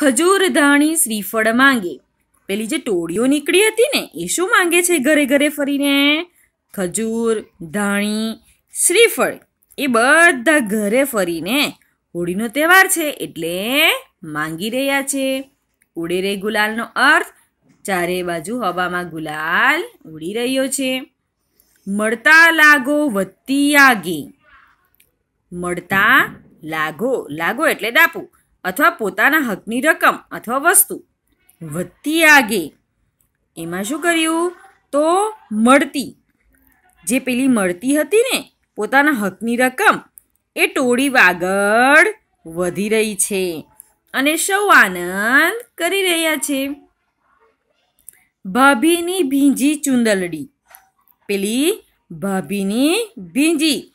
ખજૂર ધાણી શ્રીફળ માંગે પેલી જે ટોળીઓ નીકળી હતી ને એ શું માંગે છે ઘરે ઘરે ફરીને ખજૂર ધાણી શ્રીફળ એ બધા ઘરે ફરીને હોળીનો તહેવાર છે એટલે માંગી રહ્યા છે ઉડે રે ગુલાલનો અર્થ ચારે બાજુ હવામાં ગુલાલ ઉડી રહ્યો છે મળતા લાગો વધતી આગી મળતા લાગો લાગો એટલે દાપુ અથવા પોતાના હકની રકમ અથવા વસ્તુ વધતી આગે એમાં શું કર્યું તો મળતી જે પેલી મળતી હતી ને પોતાના હકની રકમ એ ટોળી આગળ વધી રહી છે અને સૌ આનંદ કરી રહ્યા છે ભાભીની ભીંજી ચુંદલડી પેલી ભાભીની ભીંજી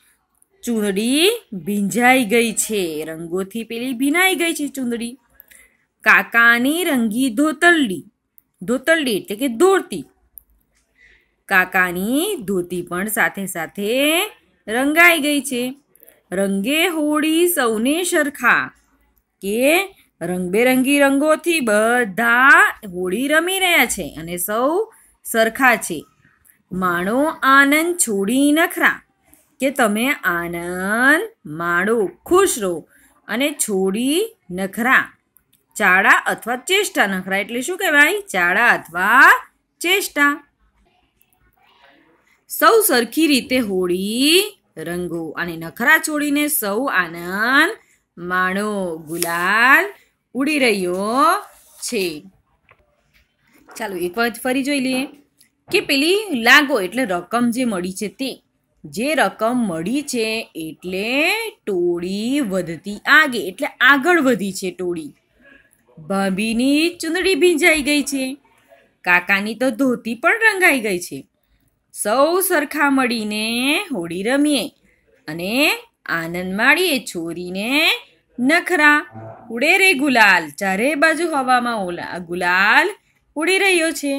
ચૂંદડી ભીંજાઈ ગઈ છે રંગોથી પેલી ભીનાઈ ગઈ છે ચૂંદડી કાકાની રંગી ધોતલડી ધોતલડી એટલે કે ધોળતી કાકાની ધોતી પણ સાથે સાથે રંગાઈ ગઈ છે રંગે હોળી સૌને સરખા કે રંગબેરંગી રંગોથી બધા હોળી રમી રહ્યા છે અને સૌ સરખા છે માણો આનંદ છોડી નખરા કે તમે આનંદ માણો ખુશ રહો અને છોડી નખરા ચાળા અથવા ચેષ્ટા નખરા એટલે શું કહેવાય ચાડા અથવા ચેષ્ટા સૌ સરખી રીતે હોળી રંગો અને નખરા છોડીને સૌ આનંદ માણો ગુલાલ ઉડી રહ્યો છે ચાલો એક વાત ફરી જોઈ લઈએ કે પેલી લાગો એટલે રકમ જે મળી છે તે જે રકમ મળી છે એટલે ટોળી વધતી આગે એટલે આગળ વધી છે ટોળી ભાભીની ચૂંદડી ભીંજાઈ ગઈ છે કાકાની તો ધોતી પણ રંગાઈ ગઈ છે સૌ સરખા મળીને હોળી રમીએ અને આનંદ માણીએ છોરીને નખરા ઉડે રે ગુલાલ ચારે બાજુ હવામાં ઓલા ગુલાલ ઉડી રહ્યો છે